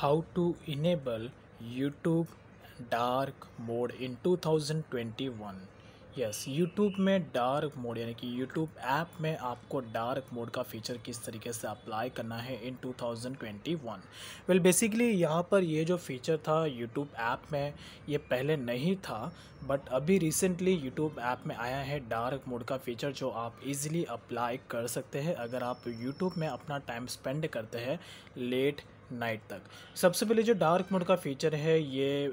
how to enable YouTube dark mode in 2021 yes yes, YouTube में dark mode यानी कि YouTube app में आपको डार्क मोड का फीचर किस तरीके से अप्लाई करना है इन 2021 वेल बेसिकली यहाँ पर ये जो फीचर था यूट्यूब ऐप में ये पहले नहीं था बट अभी रिसेंटली YouTube ऐप में आया है डार्क मोड का फीचर जो आप ईज़िली अप्लाई कर सकते हैं अगर आप यूट्यूब में अपना टाइम स्पेंड करते हैं लेट नाइट तक सबसे पहले जो डार्क मोड का फीचर है ये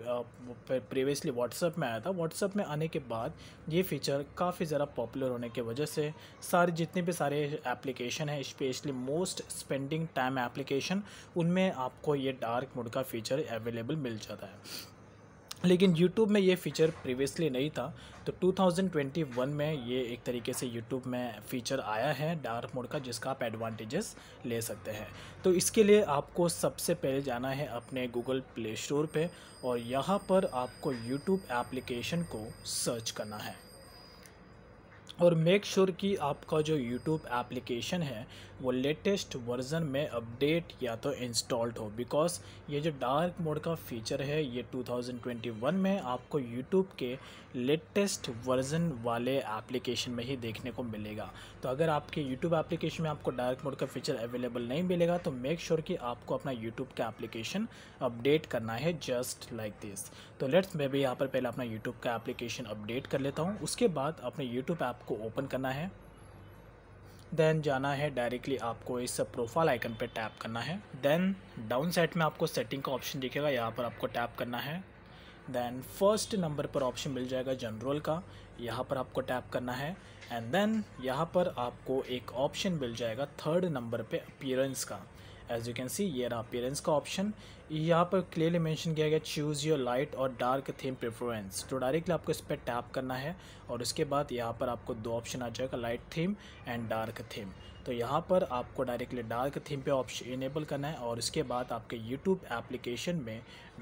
प्रीवियसली व्हाट्सएप में आया था व्हाट्सअप में आने के बाद ये फीचर काफ़ी ज़्यादा पॉपुलर होने की वजह से सारे जितने भी सारे एप्लीकेशन हैं specially most spending time application उनमें आपको ये डार्क मोड का फीचर अवेलेबल मिल जाता है लेकिन YouTube में ये फ़ीचर प्रीवियसली नहीं था तो 2021 में ये एक तरीके से YouTube में फ़ीचर आया है डार्क मोड का जिसका आप एडवांटेजेस ले सकते हैं तो इसके लिए आपको सबसे पहले जाना है अपने Google प्ले स्टोर पर और यहाँ पर आपको YouTube एप्लीकेशन को सर्च करना है और मेक श्योर sure कि आपका जो यूट्यूब एप्लीकेशन है वो लेटेस्ट वर्जन में अपडेट या तो इंस्टॉल्ड हो बिकॉज ये जो डार्क मोड का फीचर है ये 2021 में आपको यूट्यूब के लेटेस्ट वर्जन वाले एप्लीकेशन में ही देखने को मिलेगा तो अगर आपके यूट्यूब एप्लीकेशन में आपको डार्क मोड का फीचर अवेलेबल नहीं मिलेगा तो मेक श्योर sure कि आपको अपना यूट्यूब का एप्लीकेशन अपडेट करना है जस्ट लाइक दिस तो लेट्स मैं भी यहाँ पर पहले अपना यूट्यूब का एप्लीकेशन अपडेट कर लेता हूँ उसके बाद अपने यूट्यूब ऐप आपको ओपन करना है देन जाना है डायरेक्टली आपको इस प्रोफाइल आइकन पर टैप करना है देन डाउन साइड में आपको सेटिंग का ऑप्शन दिखेगा यहाँ पर आपको टैप करना है देन फर्स्ट नंबर पर ऑप्शन मिल जाएगा जनरल का यहाँ पर आपको टैप करना है एंड देन यहाँ पर आपको एक ऑप्शन मिल जाएगा थर्ड नंबर पे अपीयरेंस का एज यू कैन सी ये रहा अपीयरेंस का ऑप्शन यहाँ पर क्लियरली मेंशन किया गया चूज़ योर लाइट और डार्क थीम प्रेफरेंस तो डायरेक्टली आपको इस पर टैप करना है और उसके बाद यहाँ पर आपको दो ऑप्शन आ जाएगा light theme and dark theme तो यहाँ पर आपको डायरेक्टली डार्क थीम पे ऑप्शन इनेबल करना है और इसके बाद आपके यूट्यूब एप्लीकेशन में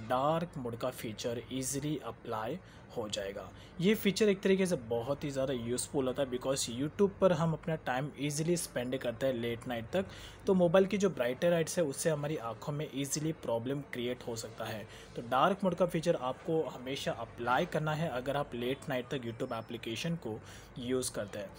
डार्क मोड का फीचर ईजिली अप्लाई हो जाएगा ये फीचर एक तरीके से बहुत ही ज़्यादा यूज़फुल होता है बिकॉज यूट्यूब पर हम अपना टाइम ईजिली स्पेंड करते हैं लेट नाइट तक तो मोबाइल की जो ब्राइटर लाइट्स है उससे हमारी आँखों में ईजिली प्रॉब्लम क्रिएट हो सकता है तो डार्क मोड का फीचर आपको हमेशा अप्लाई करना है अगर आप लेट नाइट तक यूट्यूब एप्लीकेशन को यूज़ करते हैं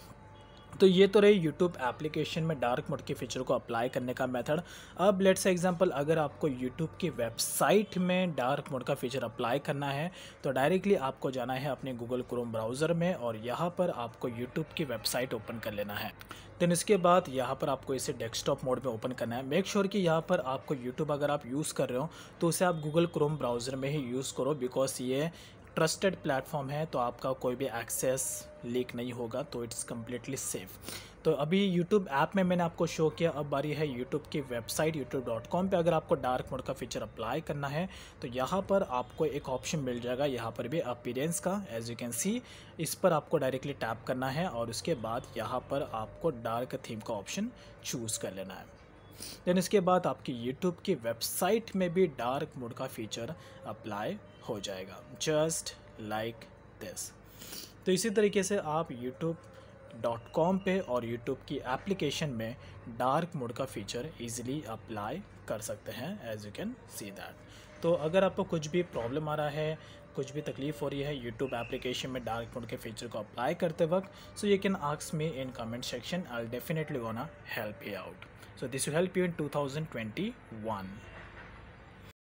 तो ये तो रही YouTube एप्लीकेशन में डार्क मोड के फीचर को अप्लाई करने का मेथड अब लेट्स एग्जांपल अगर आपको YouTube की वेबसाइट में डार्क मोड का फीचर अप्लाई करना है तो डायरेक्टली आपको जाना है अपने Google Chrome ब्राउज़र में और यहाँ पर आपको YouTube की वेबसाइट ओपन कर लेना है देन इसके बाद यहाँ पर आपको इसे डेस्कटॉप मोड में ओपन करना है मेक श्योर sure कि यहाँ पर आपको यूट्यूब अगर आप यूज़ कर रहे हो तो उसे आप गूगल क्रोम ब्राउज़र में ही यूज़ करो बिकॉज ये ट्रस्टेड प्लेटफॉर्म है तो आपका कोई भी एक्सेस लीक नहीं होगा तो इट्स कम्प्लीटली सेफ़ तो अभी यूट्यूब ऐप में मैंने आपको शो किया अब बारी है यूट्यूब की वेबसाइट यूट्यूब डॉट कॉम पर अगर आपको डार्क मोड का फीचर अप्लाई करना है तो यहाँ पर आपको एक ऑप्शन मिल जाएगा यहाँ पर भी अपीरेंस का एज यू कैन सी इस पर आपको डायरेक्टली टैप करना है और उसके बाद यहाँ पर आपको डार्क थीम का ऑप्शन चूज़ कर लेना है देन इसके बाद आपकी यूट्यूब की वेबसाइट में भी डार्क मोड का फीचर अप्लाई हो जाएगा जस्ट लाइक दिस तो इसी तरीके से आप यूट्यूब डॉट कॉम पर और यूट्यूब की एप्लीकेशन में डार्क मोड का फीचर ईजिली अप्लाई कर सकते हैं as you can see that तो अगर आपको कुछ भी प्रॉब्लम आ रहा है कुछ भी तकलीफ हो रही है यूट्यूब एप्लीकेशन में डार्क मोड के फीचर को अप्लाई करते वक्त so you can ask me in comment section I definitely gonna help he out So this will help you in 2021.